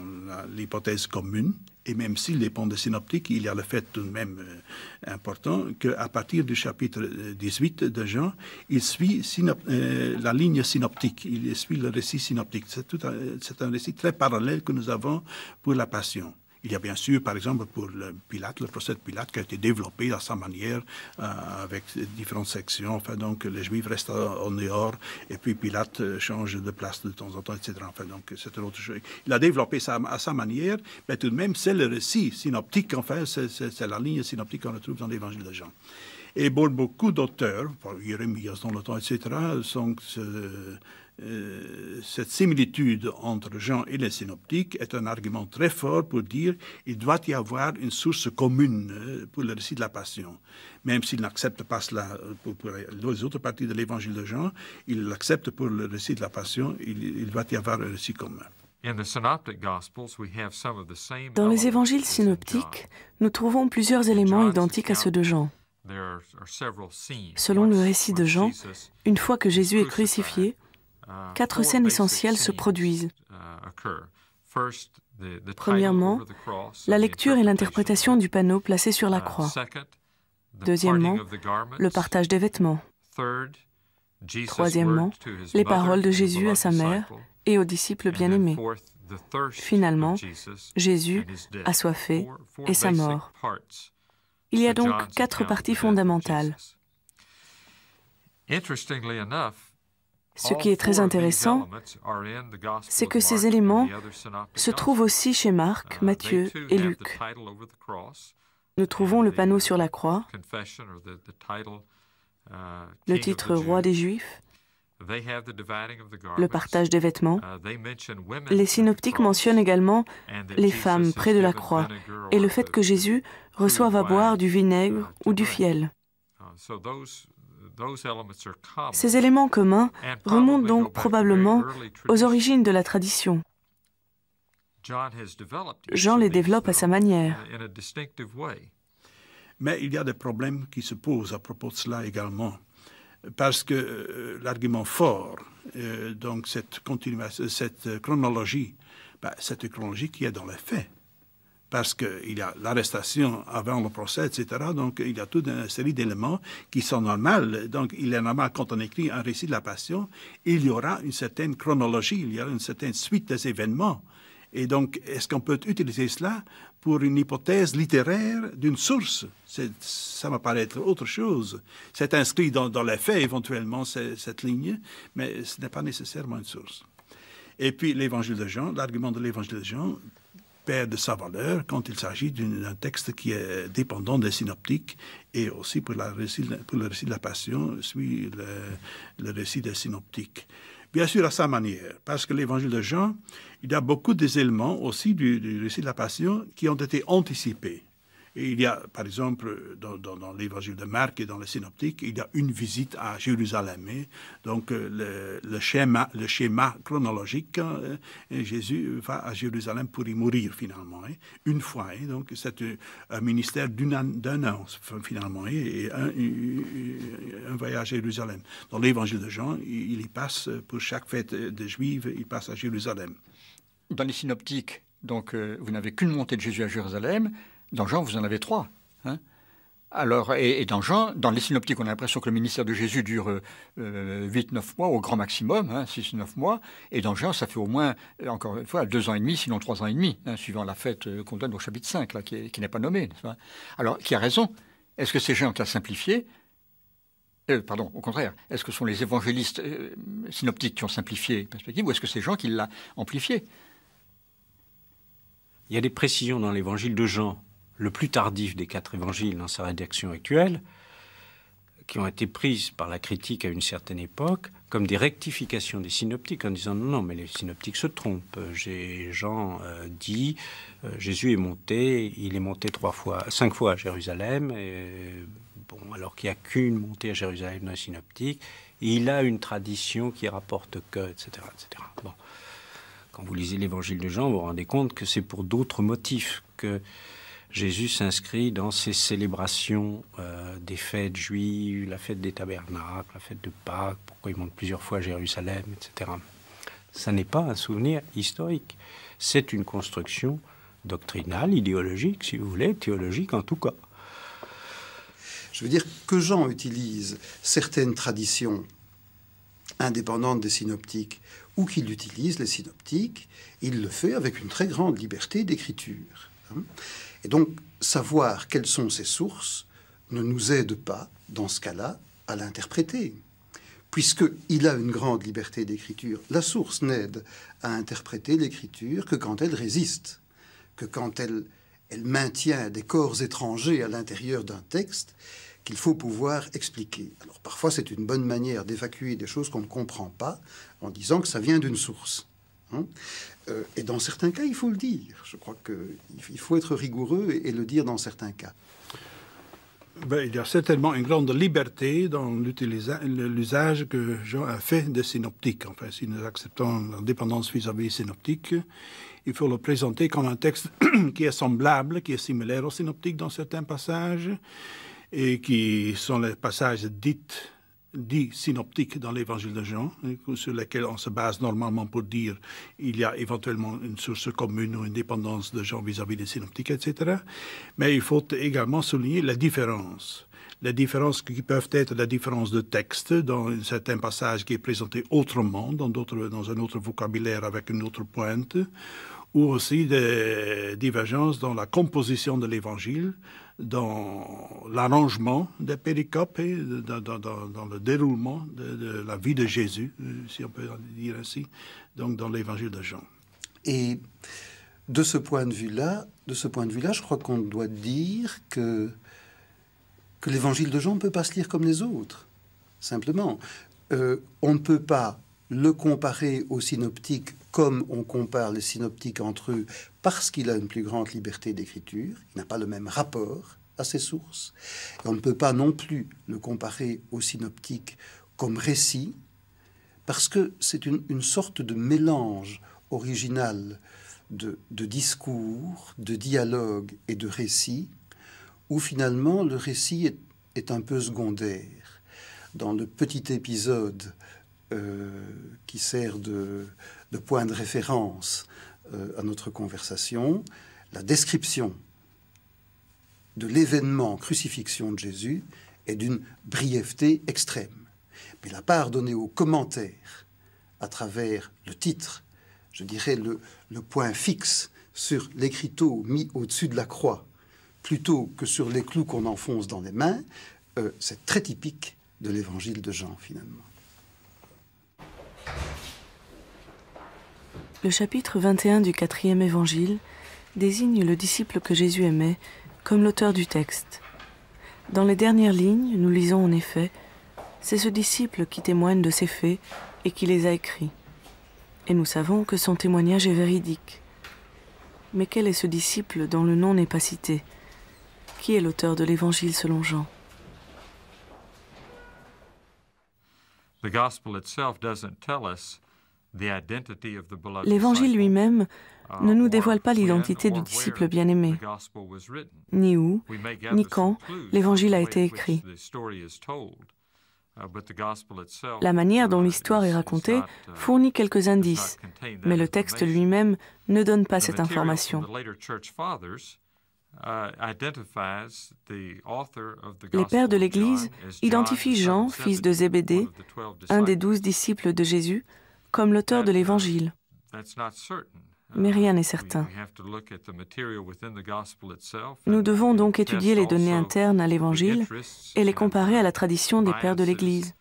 l'hypothèse commune, et même s'il dépend de synoptique, il y a le fait tout de même euh, important qu'à partir du chapitre 18 euh, de Jean, il suit euh, la ligne synoptique, il suit le récit synoptique. C'est un récit très parallèle que nous avons pour la Passion. Il y a bien sûr, par exemple, pour le Pilate, le procès de Pilate qui a été développé à sa manière euh, avec différentes sections. Enfin, donc, les Juifs restent en dehors et puis Pilate euh, change de place de temps en temps, etc. Enfin, donc, c'est autre chose. Il a développé ça à sa manière, mais tout de même, c'est le récit synoptique, enfin, c'est la ligne synoptique qu'on retrouve dans l'évangile de Jean. Et beaucoup d'auteurs, Jérémie, dans le temps, etc., sont. Euh, euh, cette similitude entre Jean et les synoptiques est un argument très fort pour dire il doit y avoir une source commune euh, pour le récit de la Passion. Même s'il n'accepte pas cela euh, pour, les autres parties de l'Évangile de Jean, il l'accepte pour le récit de la Passion, il, il doit y avoir un récit commun. Dans les évangiles synoptiques, nous trouvons plusieurs éléments identiques à ceux de Jean. Selon le récit de Jean, une fois que Jésus est crucifié, quatre scènes essentielles se produisent. Euh, Premièrement, la lecture et l'interprétation du panneau placé sur la uh, croix. Deuxièmement, le partage des vêtements. Troisièmement, les paroles de Jésus à sa mère et aux disciples bien-aimés. Finalement, Jésus assoiffé et sa mort. Il y a donc quatre parties fondamentales. Ce qui est très intéressant, c'est que ces éléments se trouvent aussi chez Marc, uh, Matthieu et Luc. Nous trouvons le panneau sur la croix, uh, le titre Roi des Juifs, le partage des vêtements. Uh, les synoptiques mentionnent également les femmes près de la croix et le fait que Jésus reçoive à boire du vinaigre ou du fiel. Ces éléments communs remontent donc probablement aux origines de la tradition. Jean les développe à sa manière. Uh, Mais il y a des problèmes qui se posent à propos de cela également, parce que euh, l'argument fort, euh, donc cette, cette euh, chronologie, bah, cette chronologie qui est dans les faits, parce qu'il y a l'arrestation avant le procès, etc. Donc, il y a toute une série d'éléments qui sont normaux. Donc, il est normal, quand on écrit un récit de la Passion, il y aura une certaine chronologie, il y aura une certaine suite des événements. Et donc, est-ce qu'on peut utiliser cela pour une hypothèse littéraire d'une source Ça me paraît être autre chose. C'est inscrit dans, dans les faits, éventuellement, cette ligne, mais ce n'est pas nécessairement une source. Et puis, l'évangile de Jean, l'argument de l'évangile de Jean perd de sa valeur quand il s'agit d'un texte qui est dépendant des synoptiques et aussi pour, la récit, pour le récit de la Passion, suit le, récit des synoptiques. Bien sûr, à sa manière, parce que l'évangile de Jean, il y a beaucoup des éléments aussi du récit de la Passion qui ont été anticipés il y a, par exemple, dans, l'évangile de Marc et dans les synoptiques, il y a une visite à Jérusalem. Hein. donc, euh, le, schéma, le schéma chronologique, euh, Jésus va à Jérusalem pour y mourir, finalement, hein. une fois. Hein. donc, c'est un, ministère d'un an, finalement, et un, voyage à Jérusalem. Dans l'évangile de Jean, il, y passe, pour chaque fête de juive, il passe à Jérusalem. Dans les synoptiques, donc, euh, vous n'avez qu'une montée de Jésus à Jérusalem. Dans Jean, vous en avez trois. Hein. alors, et, dans Jean, dans les synoptiques, on a l'impression que le ministère de Jésus dure 8-9 euh, mois au grand maximum, 6-9 hein, mois. Et dans Jean, ça fait au moins, euh, encore une fois, 2 ans et demi, sinon 3 ans et demi, hein, suivant la fête euh, qu'on donne au chapitre 5, qui, n'est pas nommé. Alors, qui a raison Est-ce que c'est Jean qui a simplifié pardon, au contraire, est-ce que ce sont les évangélistes synoptiques qui ont simplifié la perspective ou est-ce que c'est Jean qui l'a amplifié Il y a des précisions dans l'évangile de Jean le plus tardif des quatre évangiles dans sa rédaction actuelle, qui ont été prises par la critique à une certaine époque comme des rectifications des synoptiques en disant non, non, mais les synoptiques se trompent. Jean euh, dit euh, Jésus est monté, il est monté trois fois, cinq fois à Jérusalem, bon, alors qu'il n'y a qu'une montée à Jérusalem dans les synoptiques. Il a une tradition qui rapporte que, etc. Quand vous lisez l'évangile de Jean, vous vous rendez compte que c'est pour d'autres motifs que Jésus s'inscrit dans ces célébrations euh, des fêtes juives, la fête des tabernacles, la fête de Pâques, pourquoi il monte plusieurs fois à Jérusalem, etc. Ça n'est pas un souvenir historique, c'est une construction doctrinale, idéologique, si vous voulez, théologique en tout cas. Je veux dire que Jean utilise certaines traditions indépendantes des synoptiques ou qu'il utilise les synoptiques, il le fait avec une très grande liberté d'écriture. Hein. Et donc, savoir quelles sont ces sources ne nous aide pas, dans ce cas-là, à l'interpréter, puisqu'il a une grande liberté d'écriture. La source n'aide à interpréter l'écriture que quand elle résiste, que quand elle, maintient des corps étrangers à l'intérieur d'un texte qu'il faut pouvoir expliquer. Alors parfois, c'est une bonne manière d'évacuer des choses qu'on ne comprend pas en disant que ça vient d'une source. Hein. Euh, et dans certains cas, il faut le dire. Je crois qu'il faut être rigoureux et, le dire dans certains cas. Ben, il y a certainement une grande liberté dans l'usage que Jean a fait des synoptiques. Enfin, si nous acceptons l'indépendance vis-à-vis synoptique, il faut le présenter comme un texte qui est semblable, qui est similaire aux synoptiques dans certains passages, et qui sont les passages dits dit synoptique dans l'évangile de Jean, hein, sur lequel on se base normalement pour dire il y a éventuellement une source commune ou une dépendance de Jean vis-à-vis des synoptiques, etc. Mais il faut également souligner la différence. La différence qui peuvent être la différence de texte dans certains passage qui est présenté autrement, dans, dans un autre vocabulaire avec une autre pointe, ou aussi des divergences dans la composition de l'évangile, dans l'arrangement des péricopes et dans, le déroulement de, la vie de Jésus, euh, si on peut dire ainsi, donc dans l'évangile de Jean. Et de ce point de vue-là, de ce point de vue-là, je crois qu'on doit dire que, que l'évangile de Jean ne peut pas se lire comme les autres, simplement. Euh, on ne peut pas le comparer aux synoptiques comme on compare les synoptiques entre eux parce qu'il a une plus grande liberté d'écriture, il n'a pas le même rapport à ses sources. Et on ne peut pas non plus le comparer au synoptique comme récit, parce que c'est une, sorte de mélange original de, discours, de dialogue et de récit, où finalement le récit est, un peu secondaire. Dans le petit épisode euh, qui sert de, point de référence euh, à notre conversation, la description de l'événement crucifixion de Jésus est d'une brièveté extrême. Mais la part donnée aux commentaires à travers le titre, je dirais le, point fixe sur l'écriteau mis au-dessus de la croix, plutôt que sur les clous qu'on enfonce dans les mains, euh, c'est très typique de l'évangile de Jean finalement. Le chapitre 21 du quatrième évangile désigne le disciple que Jésus aimait comme l'auteur du texte. Dans les dernières lignes, nous lisons en effet C'est ce disciple qui témoigne de ces faits et qui les a écrits. Et nous savons que son témoignage est véridique. Mais quel est ce disciple dont le nom n'est pas cité Qui est l'auteur de l'évangile selon Jean The gospel itself doesn't tell us L'Évangile lui-même ne nous dévoile pas l'identité du disciple bien-aimé, ni où, ni quand l'Évangile a été écrit. Uh, La manière dont uh, l'histoire est racontée uh, fournit quelques indices, mais le texte lui-même ne donne pas cette information. Les pères de l'Église identifient Jean, fils de Zébédée, un des douze disciples de Jésus, comme l'auteur de l'Évangile. Mais rien n'est uh, certain. Nous devons donc étudier les données internes à l'Évangile et les comparer à la tradition des pères de l'Église.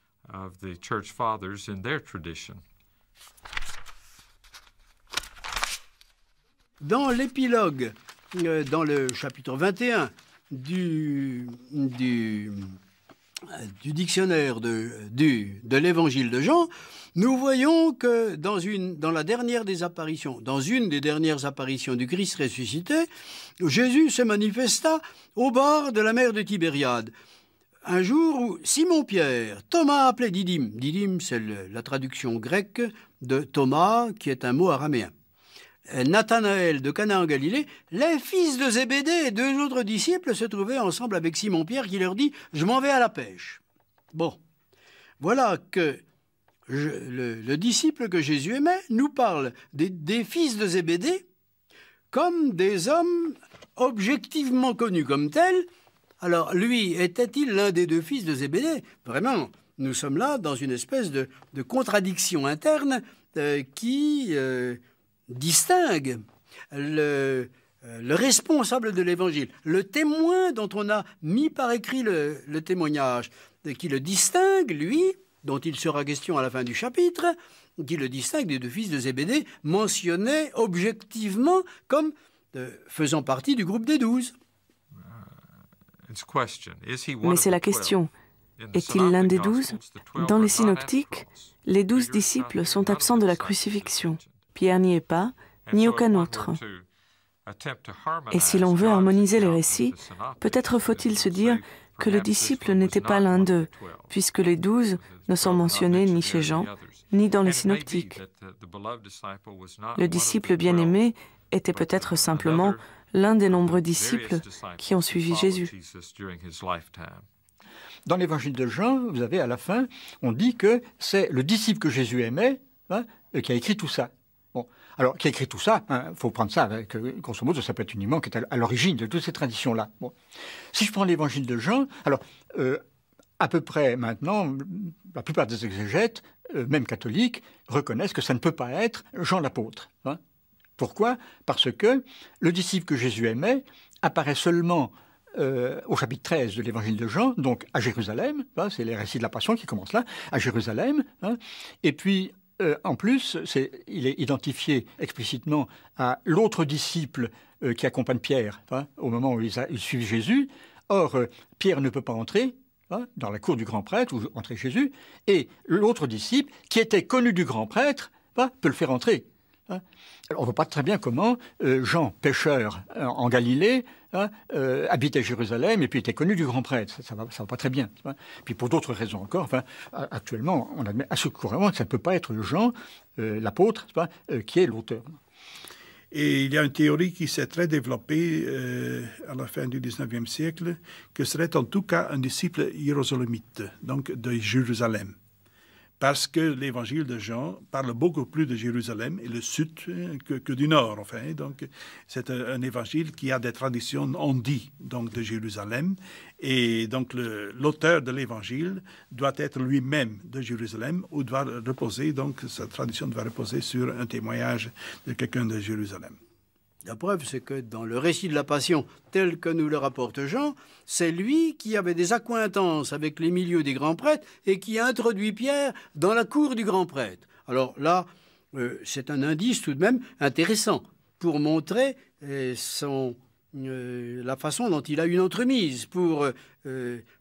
Dans l'épilogue, euh, dans le chapitre 21 euh, du, dictionnaire de l'Évangile de Jean, nous voyons que dans, une, la dernière des apparitions, dans une des dernières apparitions du Christ ressuscité, Jésus se manifesta au bord de la mer de Tibériade. Un jour où Simon-Pierre, Thomas appelé Didyme, Didyme c'est la traduction grecque de Thomas qui est un mot araméen, euh, Nathanaël de Cana en Galilée, les fils de Zébédée et deux autres disciples se trouvaient ensemble avec Simon-Pierre qui leur dit Je m'en vais à la pêche. Bon, voilà que le, disciple que Jésus aimait nous parle des, fils de Zébédée comme des hommes objectivement connus comme tels. Alors, lui, était-il l'un des deux fils de Zébédée Vraiment, nous sommes là dans une espèce de, contradiction interne euh, qui euh, distingue euh, le, responsable de l'évangile, le témoin dont on a mis par écrit le témoignage, qui le distingue, lui, dont il sera question à la fin du chapitre, qui le distingue des deux fils de Zébédée, mentionnés objectivement comme euh, faisant partie du groupe des douze. Euh, Mais c'est la question. Est-il l'un des douze Dans les synoptiques, les douze disciples sont absents de la crucifixion. Pierre n'y est pas, ni aucun autre. Et si l'on veut harmoniser les récits, peut-être faut-il se dire que le disciple n'était pas l'un d'eux, puisque les douze ne sont mentionnés ni chez Jean, ni dans les synoptiques. Le disciple bien-aimé était peut-être simplement l'un des nombreux disciples qui ont suivi Jésus. Dans l'évangile de Jean, vous avez à la fin, on dit que c'est le disciple que Jésus aimait hein, qui a écrit tout ça. Alors, qui a écrit tout ça Il hein, faut prendre ça avec, euh, grosso modo, ça peut être uniquement qui est à l'origine de toutes ces traditions-là. Si je prends l'évangile de Jean, alors, euh, à peu près maintenant, la plupart des exégètes, euh, même catholiques, reconnaissent que ça ne peut pas être Jean l'apôtre. Hein. Pourquoi Parce que le disciple que Jésus aimait apparaît seulement au chapitre 13 de l'évangile de Jean, donc à Jérusalem, hein, c'est les récits de la Passion qui commencent là, à Jérusalem, et puis euh, en plus, il est identifié explicitement à l'autre disciple euh, qui accompagne Pierre hein, au moment où ils, suit suivent Jésus. Or, euh, Pierre ne peut pas entrer hein, dans la cour du grand prêtre ou entrer Jésus, et l'autre disciple, qui était connu du grand prêtre, hein, peut le faire entrer. on ne voit pas très bien comment Jean, pêcheur en Galilée, hein, euh, habitait Jérusalem et puis était connu du grand prêtre. Ça, ne va, pas très bien. Puis pour d'autres raisons encore, enfin, actuellement, on admet assez couramment que ça ne peut pas être Jean, euh, l'apôtre, euh, qui est l'auteur. Et il y a une théorie qui s'est très développée à la fin du 19e siècle, que serait en tout cas un disciple jérusalemite, donc de Jérusalem parce que l'évangile de Jean parle beaucoup plus de Jérusalem et le sud hein, que, du nord. Enfin, hein. donc c'est un, évangile qui a des traditions on dit donc de Jérusalem et donc l'auteur de l'évangile doit être lui-même de Jérusalem ou doit reposer donc sa tradition doit reposer sur un témoignage de quelqu'un de Jérusalem. La preuve, c'est que dans le récit de la Passion tel que nous le rapporte Jean, c'est lui qui avait des accointances avec les milieux des grands prêtres et qui a introduit Pierre dans la cour du grand prêtre. Alors là, euh, c'est un indice tout de même intéressant pour montrer euh, euh, la façon dont il a une entremise, pour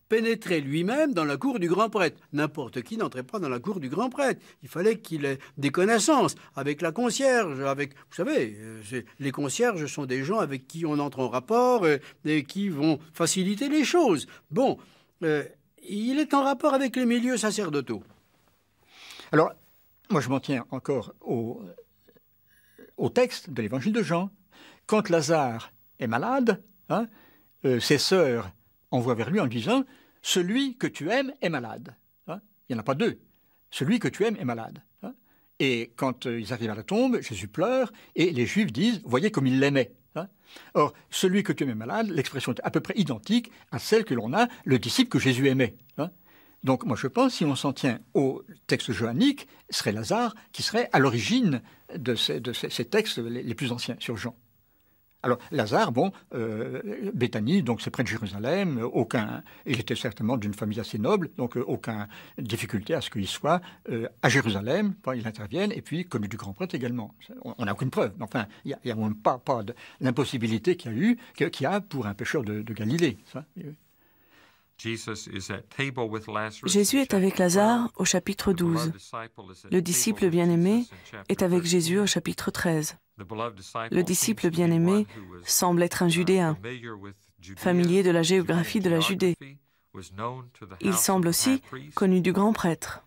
pénétrer lui-même dans la cour du grand prêtre. N'importe qui n'entrait pas dans la cour du grand prêtre. Il fallait qu'il ait des connaissances avec la concierge, avec... Vous savez, euh, les concierges sont des gens avec qui on entre en rapport euh, et, qui vont faciliter les choses. Bon, euh, il est en rapport avec les milieux sacerdotaux. Alors, moi je m'en tiens encore au, au texte de l'évangile de Jean. Quand Lazare est malade, hein, ses sœurs envoie vers lui en disant Celui que tu aimes est malade. Hein il n'y en a pas deux. Celui que tu aimes est malade. Hein et quand euh, ils arrivent à la tombe, Jésus pleure et les Juifs disent Voyez comme il l'aimait. Hein Or, celui que tu aimes est malade, l'expression est à peu près identique à celle que l'on a, le disciple que Jésus aimait. Donc moi je pense, si on s'en tient au texte johannique, serait Lazare qui serait à l'origine de, ces textes les plus anciens sur Jean. Alors Lazare, bon, euh, Béthanie, donc c'est près de Jérusalem, aucun, il était certainement d'une famille assez noble, donc euh, aucune difficulté à ce qu'il soit euh, à Jérusalem il intervienne, et puis connu du grand prêtre également. On n'a aucune preuve, mais enfin, il n'y a, a, même pas, l'impossibilité qu'il y a eu, a pour un pêcheur de, Galilée. Jésus est avec Lazare au chapitre 12. Le disciple bien-aimé est avec Jésus au chapitre 13. Le disciple bien-aimé semble être un Judéen, familier de la géographie de la Judée. Il semble aussi connu du grand prêtre.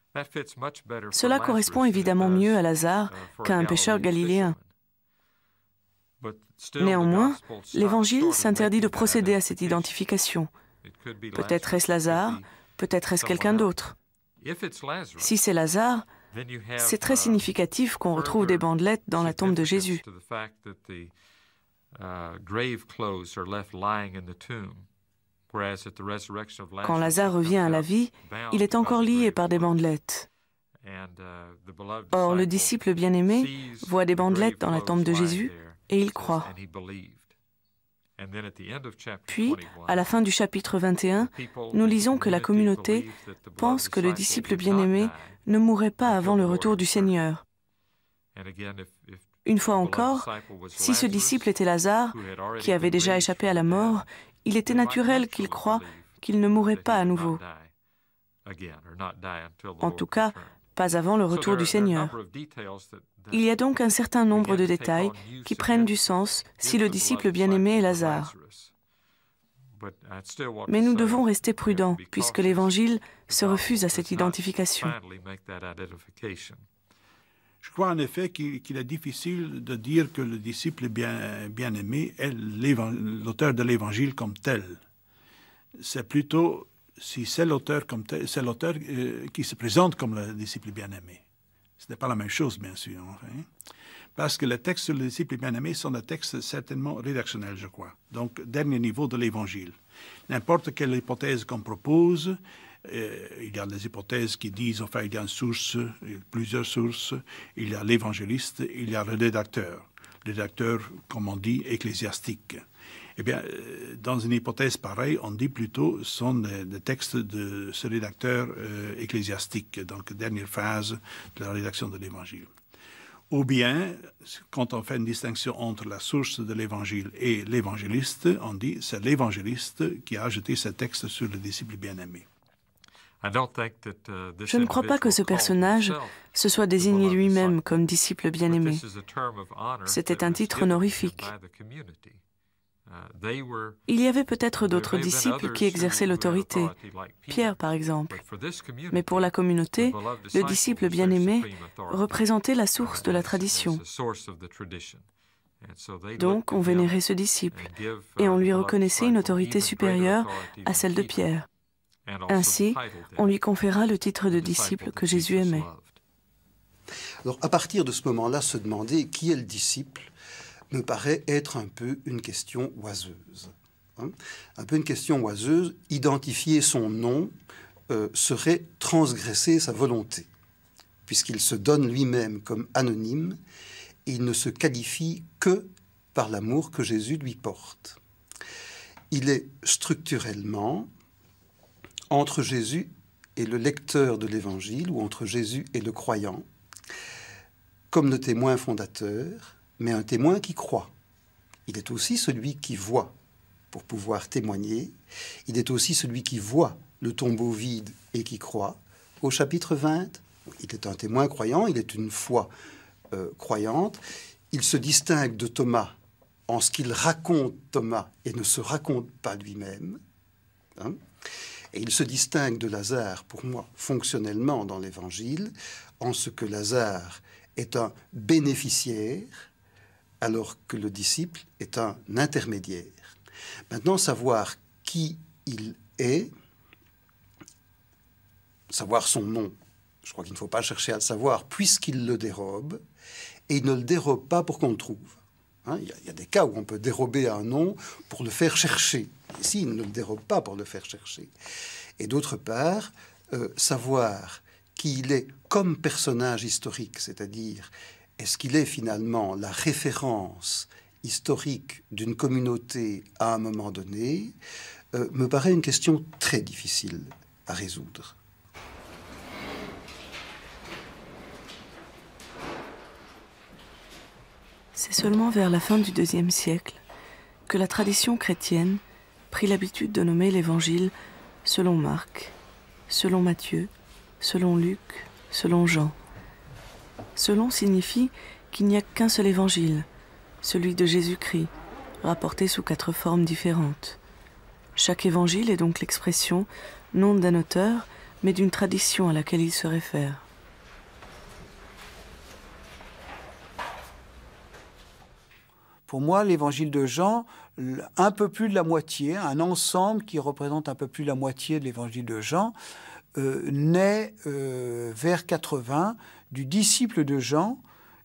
Cela correspond évidemment mieux à Lazare uh, qu'à un pêcheur galiléen. Néanmoins, l'Évangile s'interdit de procéder à cette identification. Peut-être est-ce Lazare, peut-être est-ce quelqu'un d'autre. Si c'est Lazare, c'est très significatif qu'on retrouve des bandelettes dans la tombe de Jésus. Uh, Quand Lazare revient à la vie, il est encore lié par des bandelettes. Uh, Or, le disciple bien-aimé voit des bandelettes dans la tombe de Jésus et il croit. Puis, à la fin du chapitre 21, nous lisons que la communauté pense que le disciple bien-aimé ne mourrait pas avant le retour du Seigneur. Une fois encore, si ce disciple était Lazare, qui avait déjà échappé à la mort, il était naturel qu'il croit qu'il ne mourrait pas à nouveau. En tout cas, pas avant le retour du Seigneur. Il y a donc un certain nombre de détails qui prennent du sens si le disciple bien-aimé est Lazare. Mais nous devons rester prudents, puisque l'Évangile se refuse à cette identification. Je crois en effet qu'il est difficile de dire que le disciple bien-aimé est l'auteur de l'Évangile comme tel. C'est plutôt si c'est l'auteur comme tel, c'est l'auteur euh, qui se présente comme le disciple bien-aimé. Ce n'est pas la même chose, bien sûr. Hein parce que le textes sur les disciples bien aimés sont des textes certainement rédactionnels, je crois. Donc, dernier niveau de l'Évangile. N'importe quelle hypothèse qu'on propose, euh, il y a des hypothèses qui disent, enfin, il y a une source, euh, plusieurs sources, il y a l'évangéliste, il y a le rédacteur. Le rédacteur, comme on dit, ecclésiastique. Eh bien, euh, dans une hypothèse pareille, on dit plutôt sont des, textes de ce rédacteur ecclésiastique, donc dernière phase de la rédaction de l'Évangile ou bien, quand on fait une distinction entre la source de l'Évangile et l'évangéliste, on dit c'est l'évangéliste qui a jeté ce texte sur le disciple bien-aimé. Je ne crois pas que ce personnage se soit désigné lui-même comme disciple bien-aimé. C'était un titre honorifique. Uh, Il y avait peut-être d'autres disciples qui exerçaient l'autorité, Pierre par exemple, mais pour la communauté, le disciple bien-aimé représentait la source uh, de la tradition. Donc on vénérait ce disciple uh, et on lui reconnaissait une autorité supérieure à celle de Pierre. Ainsi, on lui conféra le titre de disciple que Jésus aimait. Alors à partir de ce moment-là, se demander qui est le disciple me paraît être un peu une question oiseuse. Hein. un peu une question oiseuse, identifier son nom euh, serait transgresser sa volonté, puisqu'il se donne lui-même comme anonyme et il ne se qualifie que par l'amour que Jésus lui porte. Il est structurellement entre Jésus et le lecteur de l'Évangile, ou entre Jésus et le croyant, comme le témoin fondateur, mais un témoin qui croit. Il est aussi celui qui voit pour pouvoir témoigner. Il est aussi celui qui voit le tombeau vide et qui croit. Au chapitre 20, il est un témoin croyant, il est une foi euh, croyante. Il se distingue de Thomas en ce qu'il raconte Thomas et ne se raconte pas lui-même. Hein. et il se distingue de Lazare, pour moi, fonctionnellement dans l'Évangile, en ce que Lazare est un bénéficiaire alors que le disciple est un intermédiaire. Maintenant, savoir qui il est, savoir son nom, je crois qu'il ne faut pas chercher à le savoir, puisqu'il le dérobe, et il ne le dérobe pas pour qu'on le trouve. Hein, il, y a, des cas où on peut dérober un nom pour le faire chercher. Ici, il ne le dérobe pas pour le faire chercher. Et d'autre part, euh, savoir qui il est comme personnage historique, c'est-à-dire est-ce qu'il est finalement la référence historique d'une communauté à un moment donné, euh, me paraît une question très difficile à résoudre. C'est seulement vers la fin du deuxième siècle que la tradition chrétienne prit l'habitude de nommer l'Évangile selon Marc, selon Matthieu, selon Luc, selon Jean. « Selon » signifie qu'il n'y a qu'un seul évangile, celui de Jésus-Christ, rapporté sous quatre formes différentes. Chaque évangile est donc l'expression, non d'un auteur, mais d'une tradition à laquelle il se réfère. Pour moi, l'évangile de Jean, un peu plus de la moitié, un ensemble qui représente un peu plus la moitié de l'évangile de Jean, euh, naît euh, vers 80 du disciple de Jean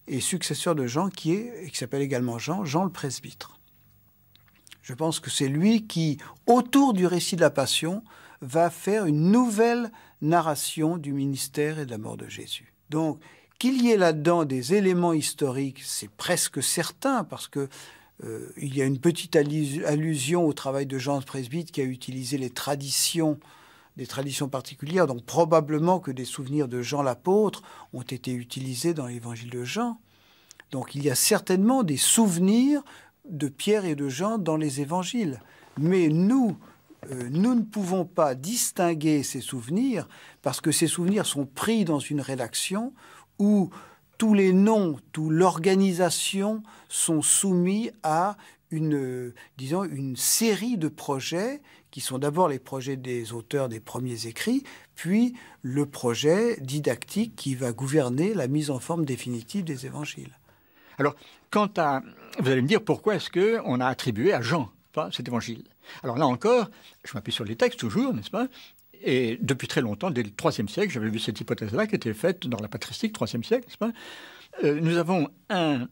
et successeur de Jean qui est, et qui s'appelle également Jean, Jean le presbytre. Je pense que c'est lui qui, autour du récit de la Passion, va faire une nouvelle narration du ministère et de la mort de Jésus. Donc, qu'il y ait là-dedans des éléments historiques, c'est presque certain, parce que euh, il y a une petite allusion au travail de Jean le Presbyte qui a utilisé les traditions des traditions particulières. Donc probablement que des souvenirs de Jean l'apôtre ont été utilisés dans l'évangile de Jean. Donc il y a certainement des souvenirs de Pierre et de Jean dans les évangiles. Mais nous, euh, nous ne pouvons pas distinguer ces souvenirs parce que ces souvenirs sont pris dans une rédaction où tous les noms, toute l'organisation sont soumis à une, euh, disons, une série de projets qui sont d'abord les projets des auteurs des premiers écrits, puis le projet didactique qui va gouverner la mise en forme définitive des évangiles. Alors, quant à, vous allez me dire pourquoi est-ce qu'on on a attribué à Jean cet évangile Alors là encore, je m'appuie sur les textes toujours, n'est-ce pas Et depuis très longtemps, dès le IIIe siècle, j'avais vu cette hypothèse-là qui était faite dans la patristique, IIIe siècle, n'est-ce pas euh, Nous avons un,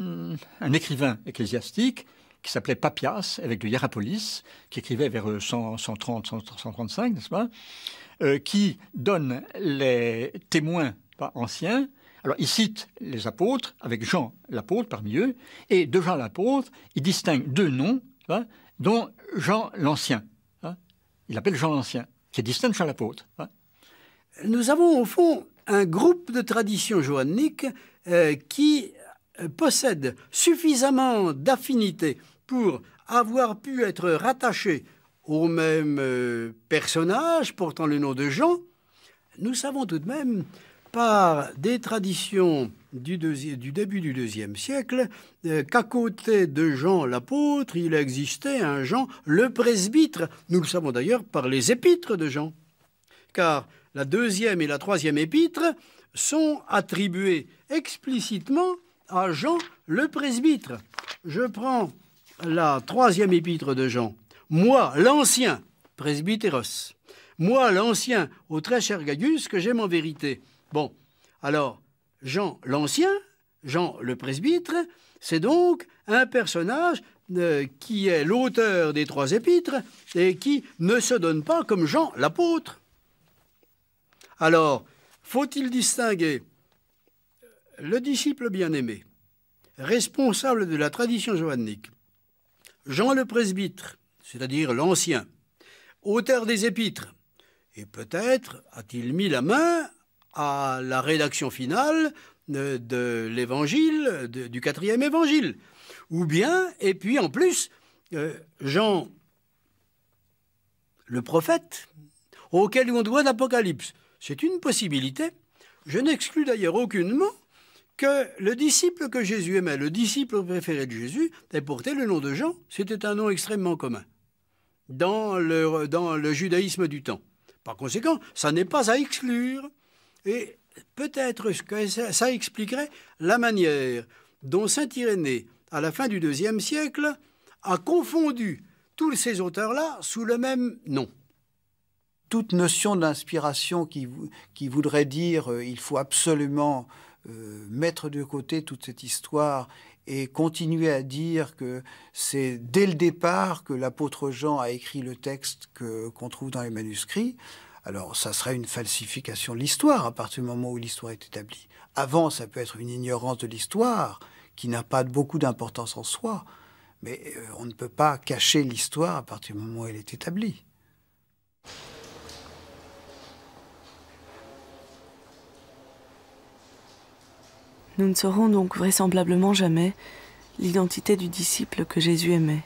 un écrivain ecclésiastique qui s'appelait Papias, avec de Hierapolis, qui écrivait vers 130, euh, 135, n'est-ce pas euh, Qui donne les témoins pas, anciens. Alors, il cite les apôtres, avec Jean l'apôtre parmi eux, et de Jean l'apôtre, il distingue deux noms, dont Jean l'Ancien. Hein. Il appelle Jean l'Ancien, qui est distinct de Jean l'apôtre. Hein. Nous avons au fond un groupe de traditions joanniques euh, qui possède suffisamment d'affinités pour avoir pu être rattaché au même euh, personnage portant le nom de Jean, nous savons tout de même par des traditions du, du début du deuxième siècle euh, qu'à côté de Jean l'apôtre, il existait un Jean le presbytre. Nous le savons d'ailleurs par les épîtres de Jean, car la deuxième et la troisième épître sont attribuées explicitement à Jean le presbytre. Je prends la troisième épître de Jean. Moi, l'ancien presbytéros, moi, l'ancien, au très cher Gaius, que j'aime en vérité. Bon, alors, Jean l'ancien, Jean le presbytre, c'est donc un personnage euh, qui est l'auteur des trois épîtres et qui ne se donne pas comme Jean l'apôtre. Alors, faut-il distinguer euh, le disciple bien-aimé, responsable de la tradition joannique, Jean le presbytre, c'est-à-dire l'ancien, auteur des épîtres, et peut-être a-t-il mis la main à la rédaction finale euh, de, l'évangile, du quatrième évangile. Ou bien, et puis en plus, euh, Jean le prophète, auquel on doit l'Apocalypse. C'est une possibilité. Je n'exclus d'ailleurs aucunement que le disciple que Jésus aimait, le disciple préféré de Jésus, ait portait le nom de Jean. C'était un nom extrêmement commun dans le, judaïsme du temps. Par conséquent, ça n'est pas à exclure. Et peut-être que ça, expliquerait la manière dont saint Irénée, à la fin du deuxième siècle, a confondu tous ces auteurs-là sous le même nom toute notion d'inspiration qui, voudrait dire euh, il faut absolument euh, mettre de côté toute cette histoire et continuer à dire que c'est dès le départ que l'apôtre Jean a écrit le texte qu'on trouve dans les manuscrits, alors ça serait une falsification de l'histoire à partir du moment où l'histoire est établie. Avant, ça peut être une ignorance de l'histoire qui n'a pas beaucoup d'importance en soi, mais euh, on ne peut pas cacher l'histoire à partir du moment où elle est établie. Nous ne saurons donc vraisemblablement jamais l'identité du disciple que Jésus aimait,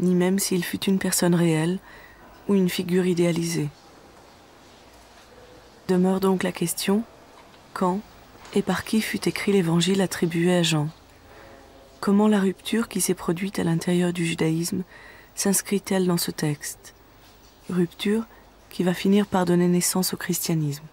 ni même s'il fut une personne réelle ou une figure idéalisée. Demeure donc la question, quand et par qui fut écrit l'évangile attribué à Jean Comment la rupture qui s'est produite à l'intérieur du judaïsme s'inscrit-elle dans ce texte Rupture qui va finir par donner naissance au christianisme.